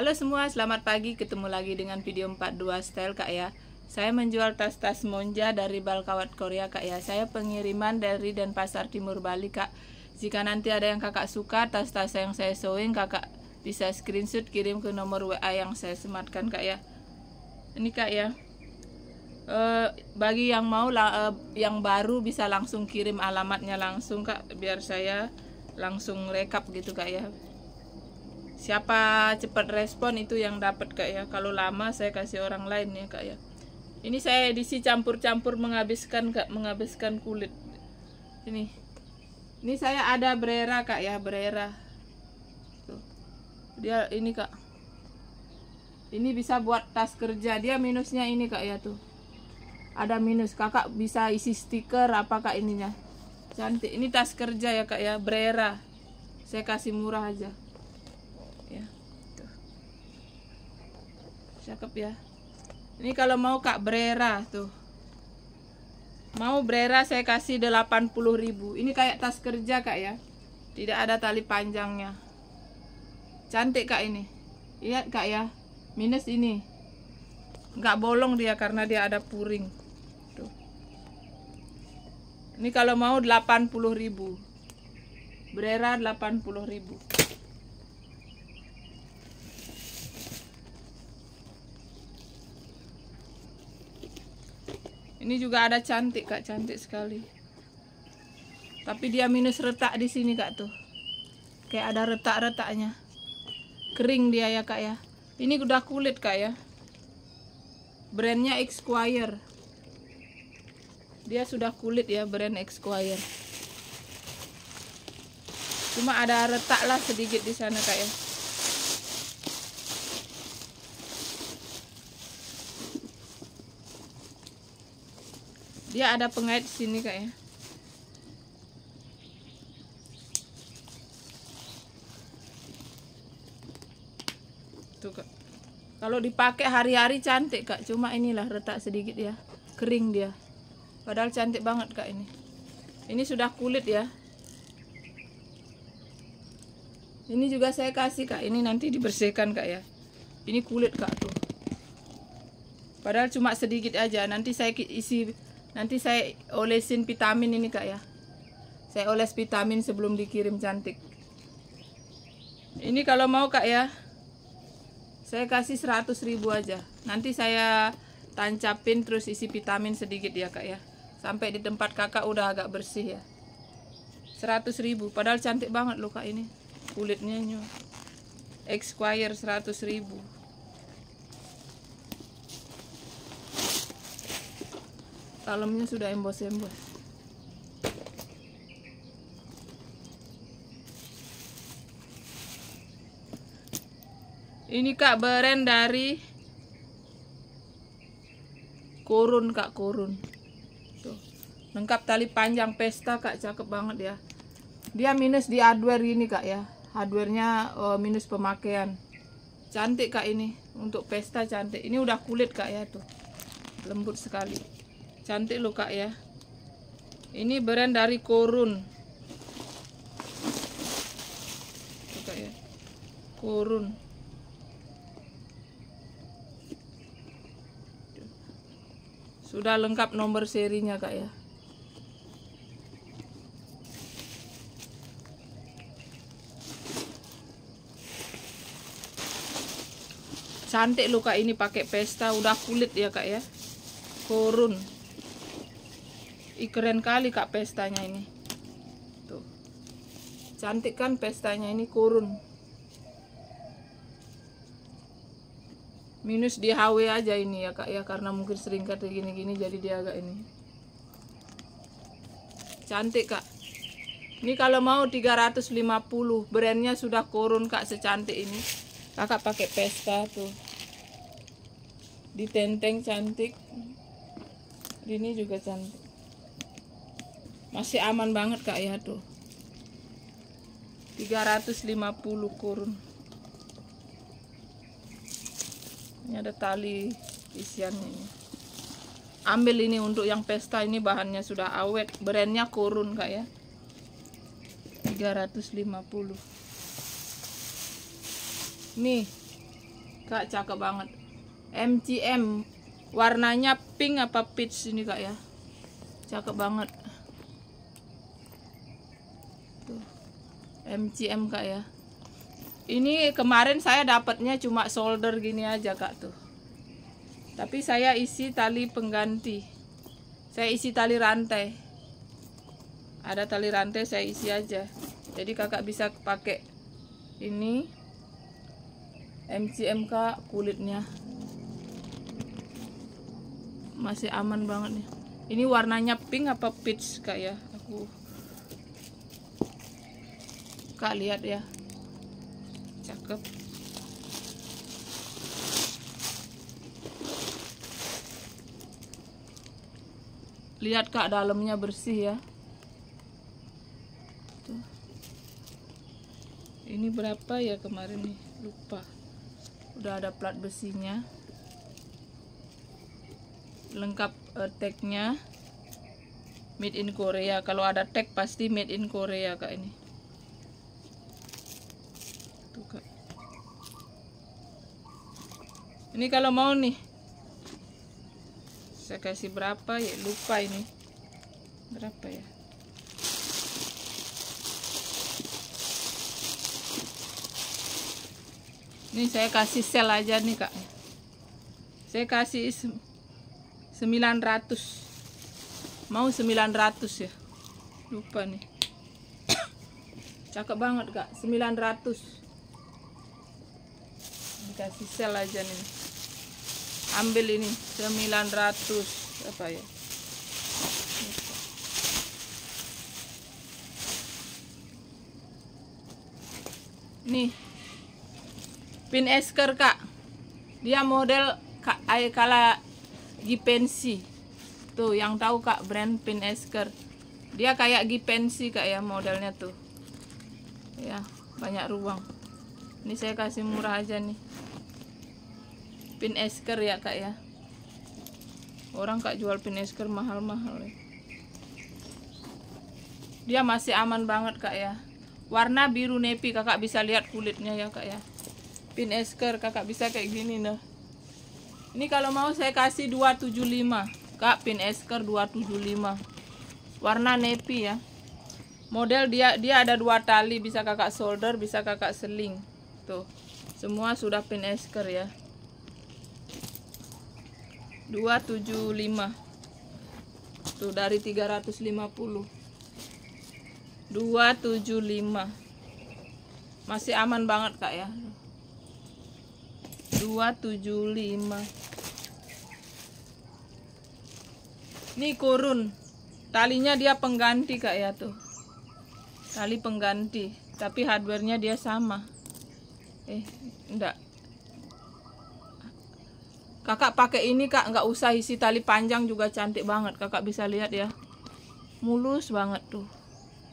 Halo semua, selamat pagi. Ketemu lagi dengan video 42 style Kak ya. Saya menjual tas-tas monja dari Balkawat Korea Kak ya. Saya pengiriman dari Denpasar Timur Bali Kak. Jika nanti ada yang Kakak suka tas-tas yang saya sewing, Kakak bisa screenshot kirim ke nomor WA yang saya sematkan Kak ya. Ini Kak ya. E, bagi yang mau e, yang baru bisa langsung kirim alamatnya langsung Kak biar saya langsung rekap gitu Kak ya siapa cepat respon itu yang dapat kak ya kalau lama saya kasih orang lain ya kak ya ini saya diisi campur-campur menghabiskan kak menghabiskan kulit ini ini saya ada berera kak ya berera dia ini kak ini bisa buat tas kerja dia minusnya ini kak ya tuh ada minus kakak bisa isi stiker apa kak ininya cantik ini tas kerja ya kak ya berera saya kasih murah aja ya tuh gitu. cakep ya ini kalau mau kak brera tuh mau brera saya kasih 80 ribu ini kayak tas kerja kak ya tidak ada tali panjangnya cantik kak ini lihat kak ya minus ini nggak bolong dia karena dia ada puring tuh ini kalau mau 80 ribu Brera 80 ribu Ini juga ada cantik kak, cantik sekali. Tapi dia minus retak di sini kak tuh. Kayak ada retak-retaknya. Kering dia ya kak ya. Ini udah kulit kak ya. Brandnya Exquire. Dia sudah kulit ya brand Exquire. Cuma ada retak lah sedikit di sana kak ya. dia ada pengait di sini kayaknya tuh kak kalau dipakai hari-hari cantik kak cuma inilah retak sedikit ya kering dia padahal cantik banget kak ini ini sudah kulit ya ini juga saya kasih kak ini nanti dibersihkan kak ya ini kulit kak tuh padahal cuma sedikit aja nanti saya isi Nanti saya olesin vitamin ini kak ya. Saya oles vitamin sebelum dikirim cantik. Ini kalau mau kak ya. Saya kasih 100 ribu aja. Nanti saya tancapin terus isi vitamin sedikit ya kak ya. Sampai di tempat kakak udah agak bersih ya. 100 ribu. Padahal cantik banget loh kak ini. Kulitnya nyu. Exquire 100 ribu. Talemnya sudah embos-embos. Ini Kak beren dari Kurun Kak Kurun. Tuh. Lengkap tali panjang pesta Kak cakep banget ya. Dia minus di hardware ini Kak ya. Hardwarenya uh, minus pemakaian. Cantik Kak ini untuk pesta cantik. Ini udah kulit Kak ya tuh. Lembut sekali. Cantik loh kak ya. Ini brand dari Korun. Ya. Korun. Sudah lengkap nomor serinya kak ya. Cantik loh kak ini pakai pesta udah kulit ya kak ya. Korun. Ih, keren kali kak pestanya ini tuh cantik kan pestanya ini kurun minus di HW aja ini ya kak ya karena mungkin sering kata gini-gini jadi dia agak ini cantik kak ini kalau mau 350 brandnya sudah kurun kak secantik ini kakak pakai pesta tuh ditenteng cantik ini juga cantik masih aman banget kak ya tuh 350 kurun ini ada tali isiannya ini. ambil ini untuk yang pesta ini bahannya sudah awet brandnya kurun kak ya 350 nih kak cakep banget MCM warnanya pink apa peach ini kak ya cakep banget MCM kak ya ini kemarin saya dapatnya cuma solder gini aja kak tuh tapi saya isi tali pengganti saya isi tali rantai ada tali rantai saya isi aja jadi kakak bisa pakai ini MCM kak kulitnya masih aman banget nih ini warnanya pink apa peach kak ya aku suka lihat ya cakep lihat kak dalamnya bersih ya Tuh. ini berapa ya kemarin nih lupa udah ada plat besinya lengkap uh, tagnya made in Korea kalau ada tag pasti made in Korea kak ini ini kalau mau nih saya kasih berapa ya lupa ini berapa ya ini saya kasih sel aja nih kak saya kasih 900 mau 900 ya lupa nih cakep banget kak 900 Kasih sel aja nih ambil ini 900 apa ya nih pin esker kak dia model kak eh, kala gipensi tuh yang tahu kak brand pin esker dia kayak gipensi kak ya modelnya tuh ya banyak ruang ini saya kasih murah aja nih pin esker ya kak ya orang kak jual pin esker mahal-mahal ya. dia masih aman banget kak ya warna biru nepi kakak bisa lihat kulitnya ya kak ya pin esker kakak bisa kayak gini nah ini kalau mau saya kasih 275 kak pin esker 275 warna nepi ya model dia dia ada dua tali bisa kakak solder bisa kakak seling tuh semua sudah pin esker ya 275 tuh dari 350 275 masih aman banget kak ya 275 ini kurun talinya dia pengganti kak ya tuh tali pengganti tapi hardwarenya dia sama eh enggak kakak pakai ini kak nggak usah isi tali panjang juga cantik banget kakak bisa lihat ya mulus banget tuh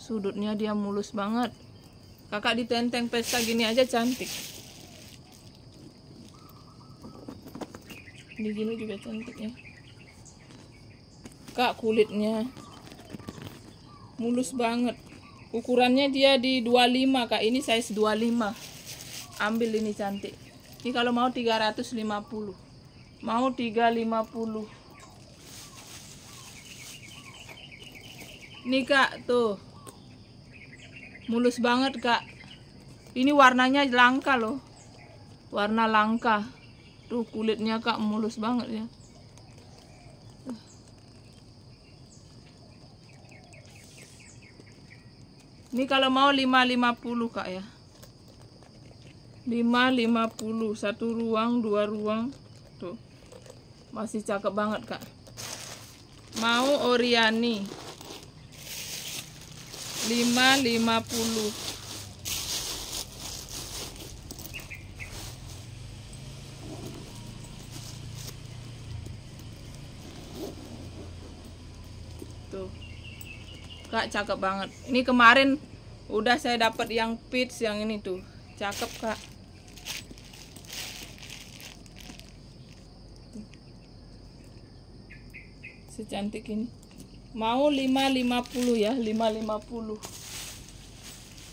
sudutnya dia mulus banget kakak ditenteng pesta gini aja cantik di gini juga cantik ya kak kulitnya mulus banget ukurannya dia di 25 kak ini size 25 ambil ini cantik ini kalau mau 350 mau 350 Ini kak tuh mulus banget kak ini warnanya langka loh warna langka tuh kulitnya kak mulus banget ya Ini kalau mau 550 Kak ya. 550 satu ruang, dua ruang. Tuh. Masih cakep banget, Kak. Mau Oriani. 550. Tuh. Kak cakep banget. Ini kemarin udah saya dapat yang pits yang ini tuh. Cakep, Kak. secantik ini mau 550 ya 550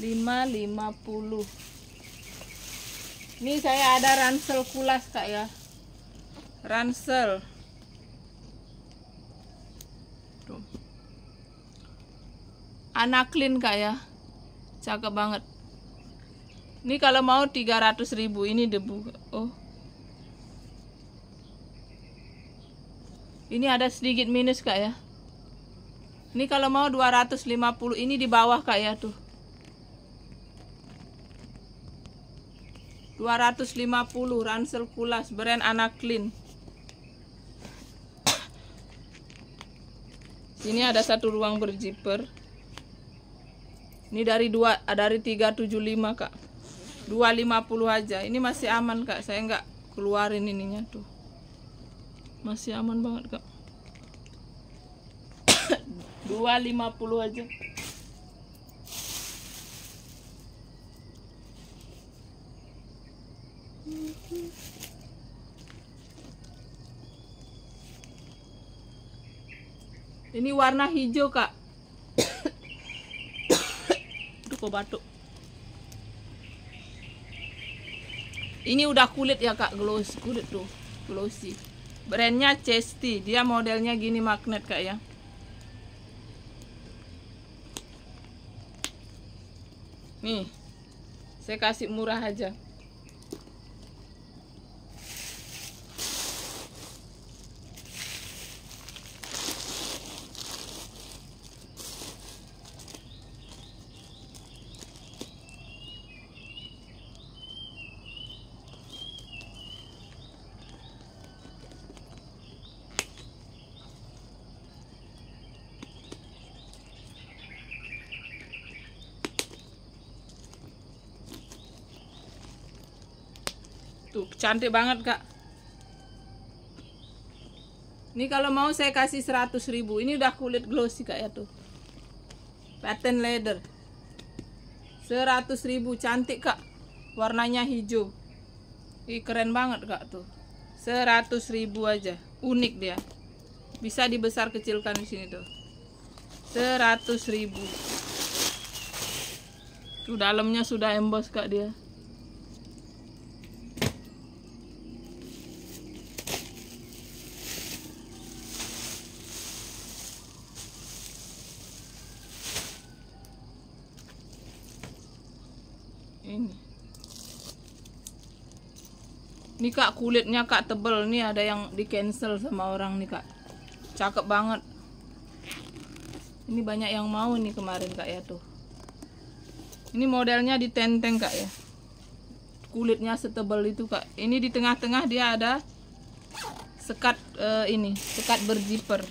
550 ini saya ada ransel kulas kak ya ransel Tuh. anaklin kak ya cakep banget ini kalau mau 300 ribu ini debu oh ini ada sedikit minus kak ya ini kalau mau 250 ini di bawah kak ya tuh 250 ransel kulas brand clean. sini ada satu ruang berziper ini dari dua dari 375 kak 250 aja ini masih aman kak saya nggak keluarin ininya tuh masih aman banget kak 250 aja ini warna hijau kak itu kok batuk ini udah kulit ya kak glossy kulit tuh glossy brandnya Chesty dia modelnya gini magnet kak ya nih saya kasih murah aja Tuh, cantik banget, Kak. Ini kalau mau saya kasih 100 ribu. Ini udah kulit glossy, Kak, ya tuh. Pattern leather. 100 ribu, cantik, Kak. Warnanya hijau. Ih, keren banget, Kak, tuh. 100 ribu aja. Unik dia. Bisa dibesar kecilkan di sini, tuh. 100 ribu. Tuh, dalamnya sudah emboss, Kak, dia. Nih kak kulitnya kak tebel Nih ada yang di cancel sama orang nih kak Cakep banget Ini banyak yang mau nih kemarin kak ya tuh Ini modelnya di tenteng kak ya Kulitnya setebal itu kak Ini di tengah-tengah dia ada Sekat uh, ini Sekat berzipper.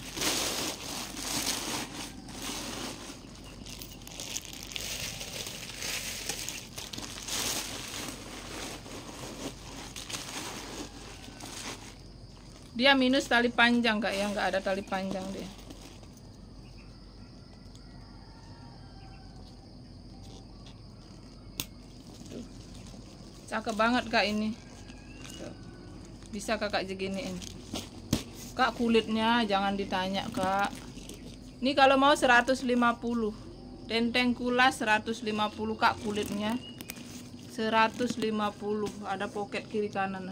dia minus tali panjang kak ya nggak ada tali panjang dia Tuh. cakep banget kak ini bisa kakak jeginiin kak kulitnya jangan ditanya kak ini kalau mau 150 tenteng kulas 150 kak kulitnya 150 ada poket kiri kanan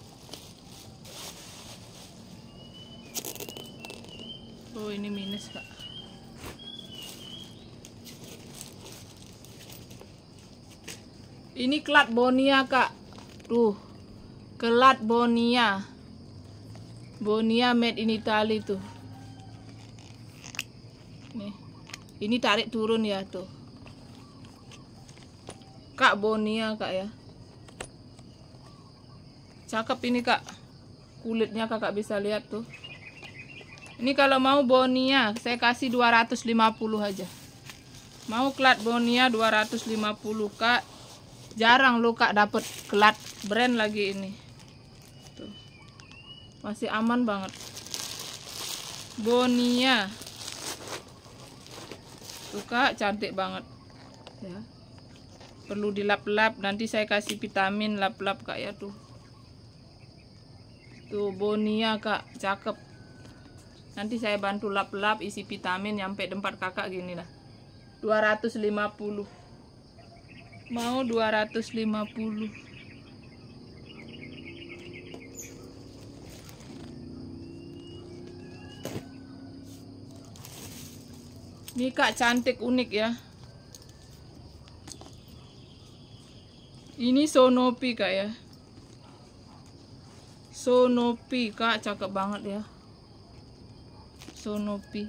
ini kelat bonia kak tuh kelat bonia bonia made in Italy tuh nih ini tarik turun ya tuh kak bonia kak ya cakep ini kak kulitnya kakak bisa lihat tuh ini kalau mau bonia, saya kasih 250 aja. Mau kelat bonia 250, Kak. Jarang lu Kak dapet kelat brand lagi ini. Tuh. Masih aman banget. Bonia. Tuh Kak, cantik banget. Ya. Perlu dilap-lap, nanti saya kasih vitamin lap-lap Kak ya tuh. Tuh bonia Kak, cakep nanti saya bantu lap-lap isi vitamin sampai tempat kakak gini lah 250 mau 250 Ini kak cantik unik ya. Ini Sonopi kak ya. Sonopi kak cakep banget ya. Sonopi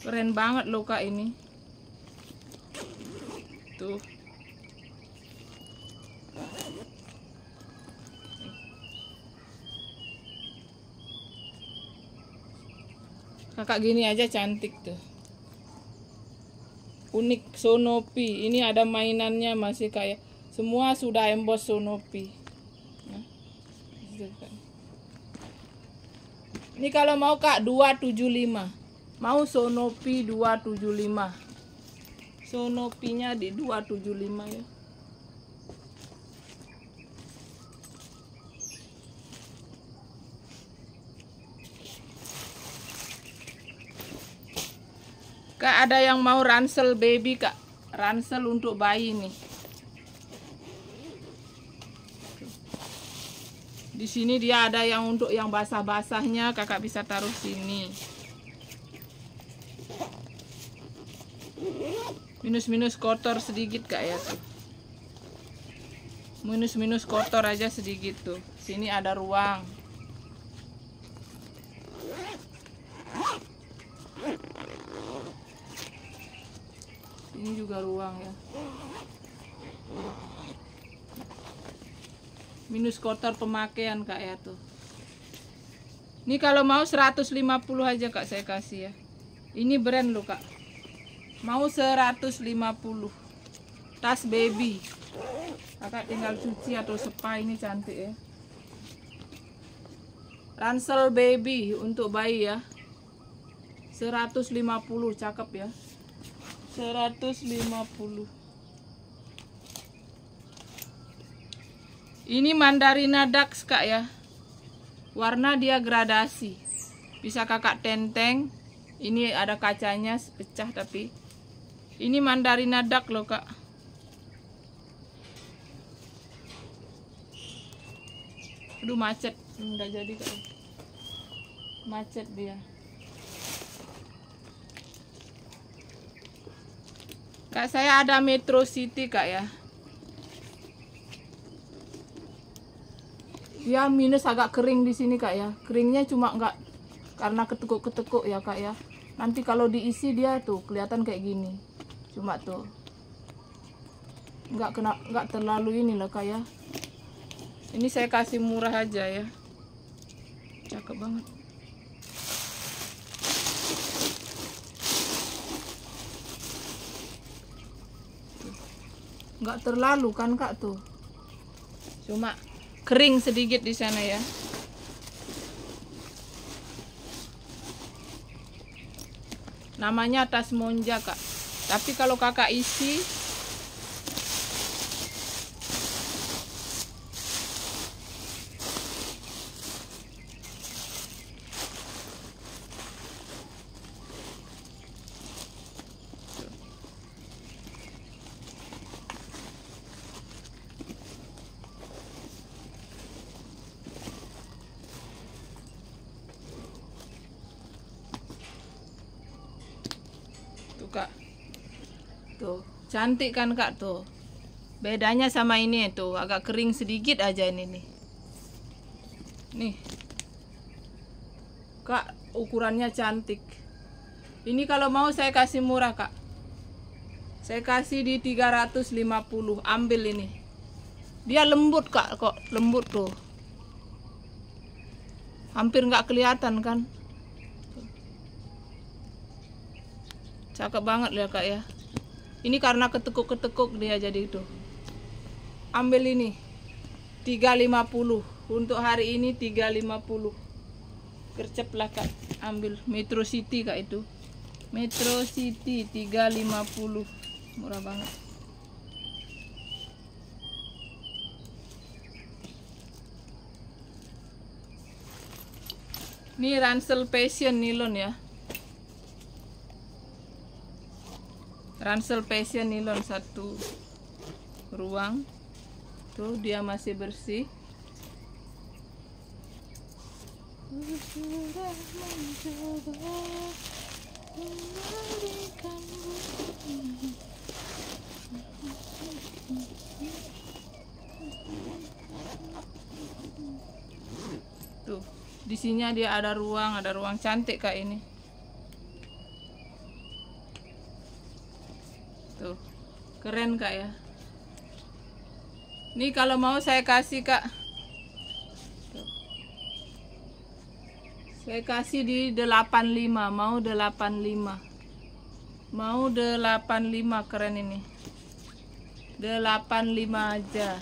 keren banget loh kak ini tuh kakak gini aja cantik tuh unik Sonopi ini ada mainannya masih kayak semua sudah emboss Sonopi ya. gitu kan. ini kalau mau kak 275 mau Sonopi 275 Sonopinya di 275 ya Kak ada yang mau ransel baby kak Ransel untuk bayi nih Di sini dia ada yang untuk yang basah-basahnya kakak bisa taruh sini Minus-minus kotor sedikit kak ya tuh Minus-minus kotor aja sedikit tuh Sini ada ruang juga ruang ya minus kotor pemakaian kak ya tuh ini kalau mau 150 aja kak saya kasih ya ini brand lo kak mau 150 tas baby kakak tinggal cuci atau sepa ini cantik ya ransel baby untuk bayi ya 150 cakep ya 150 ini mandarina dax kak ya warna dia gradasi bisa kakak tenteng ini ada kacanya pecah tapi ini mandarina dax loh kak aduh macet udah jadi kak macet dia Kak saya ada Metro City kak ya. Ya minus agak kering di sini kak ya. Keringnya cuma nggak karena ketekuk-ketekuk ya kak ya. Nanti kalau diisi dia tuh kelihatan kayak gini. Cuma tuh nggak kena nggak terlalu ini loh kak ya. Ini saya kasih murah aja ya. Cakep banget. nggak terlalu kan kak tuh cuma kering sedikit di sana ya namanya tas monja kak tapi kalau kakak isi kak tuh cantik kan kak tuh bedanya sama ini tuh agak kering sedikit aja ini nih nih kak ukurannya cantik ini kalau mau saya kasih murah kak saya kasih di 350 ambil ini dia lembut kak kok lembut tuh hampir nggak kelihatan kan cakep banget ya kak ya ini karena ketekuk-ketekuk dia jadi itu ambil ini 350 untuk hari ini 350 gercep lah kak ambil Metro City kak itu Metro City 350 murah banget ini ransel passion nilon ya ransel passion nilon satu ruang tuh dia masih bersih tuh di sini dia ada ruang ada ruang cantik kak ini keren kak ya ini kalau mau saya kasih kak saya kasih di 85 mau 85 mau 85 keren ini 85 aja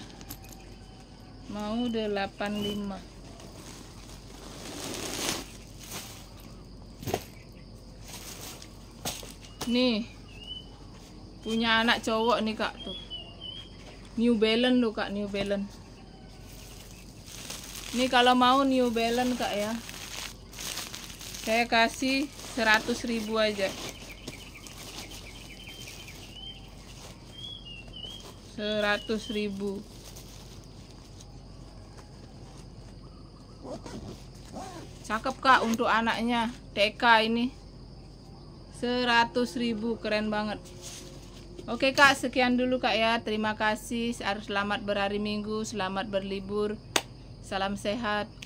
mau 85 nih punya anak cowok nih kak tuh New Balance tuh kak New Balance ini kalau mau New Balance kak ya saya kasih 100 ribu aja 100 ribu cakep kak untuk anaknya TK ini 100 ribu keren banget Oke Kak, sekian dulu Kak ya. Terima kasih. selamat berhari Minggu, selamat berlibur. Salam sehat.